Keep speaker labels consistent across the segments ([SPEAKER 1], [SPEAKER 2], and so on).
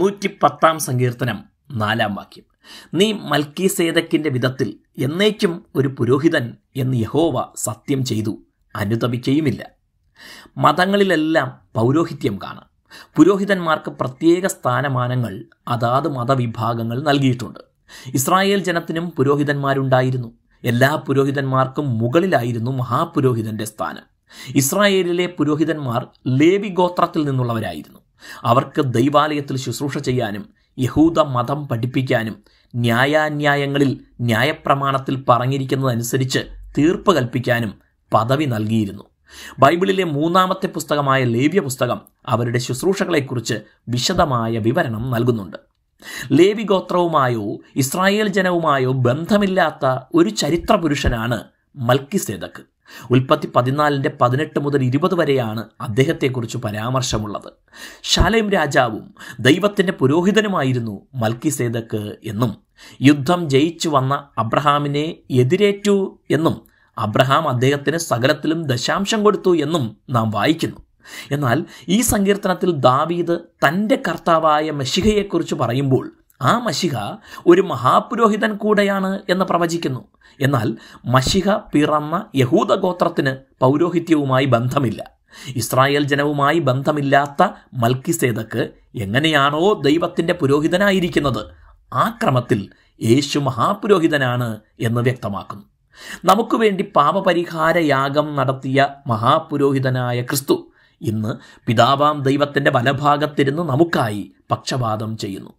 [SPEAKER 1] നൂറ്റി പത്താം സങ്കീർത്തനം നാലാം വാക്യം നീ മൽക്കി സേതക്കിൻ്റെ വിധത്തിൽ എന്നേക്കും ഒരു പുരോഹിതൻ എന്ന് യഹോവ സത്യം ചെയ്തു അനുതപിക്കുകയുമില്ല മതങ്ങളിലെല്ലാം പൗരോഹിത്യം കാണാം പുരോഹിതന്മാർക്ക് പ്രത്യേക സ്ഥാനമാനങ്ങൾ അതാത് മതവിഭാഗങ്ങൾ നൽകിയിട്ടുണ്ട് ഇസ്രായേൽ ജനത്തിനും പുരോഹിതന്മാരുണ്ടായിരുന്നു എല്ലാ പുരോഹിതന്മാർക്കും മുകളിലായിരുന്നു മഹാപുരോഹിതന്റെ സ്ഥാനം ഇസ്രായേലിലെ പുരോഹിതന്മാർ ലേവി ഗോത്രത്തിൽ നിന്നുള്ളവരായിരുന്നു അവർക്ക് ദൈവാലയത്തിൽ ശുശ്രൂഷ ചെയ്യാനും യഹൂദ മതം പഠിപ്പിക്കാനും ന്യായാന്യായങ്ങളിൽ ന്യായപ്രമാണത്തിൽ പറഞ്ഞിരിക്കുന്നതനുസരിച്ച് തീർപ്പ് കൽപ്പിക്കാനും പദവി നൽകിയിരുന്നു ബൈബിളിലെ മൂന്നാമത്തെ പുസ്തകമായ ലേവ്യ പുസ്തകം അവരുടെ ശുശ്രൂഷകളെക്കുറിച്ച് വിശദമായ വിവരണം നൽകുന്നുണ്ട് ലേവി ഗോത്രവുമായോ ഇസ്രായേൽ ജനവുമായോ ബന്ധമില്ലാത്ത ഒരു ചരിത്ര പുരുഷനാണ് മൽക്കിസേദക്ക് ഉൽപ്പത്തി പതിനാലിൻ്റെ പതിനെട്ട് മുതൽ ഇരുപത് വരെയാണ് അദ്ദേഹത്തെക്കുറിച്ച് പരാമർശമുള്ളത് ശാലേം രാജാവും ദൈവത്തിൻ്റെ പുരോഹിതനുമായിരുന്നു സേതക്ക് എന്നും യുദ്ധം ജയിച്ചു വന്ന അബ്രഹാമിനെ എതിരേറ്റു എന്നും അബ്രഹാം അദ്ദേഹത്തിന് സകലത്തിലും ദശാംശം കൊടുത്തു എന്നും നാം വായിക്കുന്നു എന്നാൽ ഈ സങ്കീർത്തനത്തിൽ ദാവീദ് തൻ്റെ കർത്താവായ മെഷിഹയെക്കുറിച്ച് പറയുമ്പോൾ ആ മഷിക ഒരു മഹാപുരോഹിതൻ കൂടെയാണ് എന്ന് പ്രവചിക്കുന്നു എന്നാൽ മഷിക പിറന്ന യഹൂദ പൗരോഹിത്യവുമായി ബന്ധമില്ല ഇസ്രായേൽ ജനവുമായി ബന്ധമില്ലാത്ത മൽക്കിസേദക്ക് എങ്ങനെയാണോ ദൈവത്തിൻ്റെ പുരോഹിതനായിരിക്കുന്നത് ആ ക്രമത്തിൽ യേശു മഹാപുരോഹിതനാണ് എന്ന് വ്യക്തമാക്കുന്നു നമുക്ക് വേണ്ടി പാപപരിഹാര യാഗം നടത്തിയ മഹാപുരോഹിതനായ ക്രിസ്തു ഇന്ന് പിതാവാം ദൈവത്തിൻ്റെ വലഭാഗത്തിരുന്ന് നമുക്കായി പക്ഷപാതം ചെയ്യുന്നു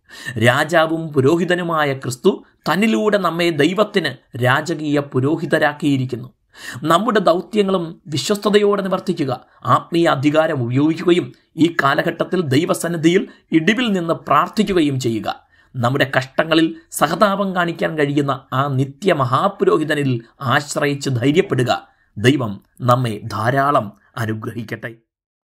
[SPEAKER 1] രാജാവും പുരോഹിതനുമായ ക്രിസ്തു തന്നിലൂടെ നമ്മെ ദൈവത്തിന് രാജകീയ പുരോഹിതരാക്കിയിരിക്കുന്നു നമ്മുടെ ദൗത്യങ്ങളും വിശ്വസ്തയോടെ നിവർത്തിക്കുക ആത്മീയ അധികാരം ഉപയോഗിക്കുകയും ഈ കാലഘട്ടത്തിൽ ദൈവസന്നിധിയിൽ ഇടിവിൽ നിന്ന് പ്രാർത്ഥിക്കുകയും ചെയ്യുക നമ്മുടെ കഷ്ടങ്ങളിൽ സഹതാപം കാണിക്കാൻ കഴിയുന്ന ആ നിത്യ മഹാപുരോഹിതനിൽ ആശ്രയിച്ച് ധൈര്യപ്പെടുക ദൈവം നമ്മെ ധാരാളം അനുഗ്രഹിക്കട്ടെ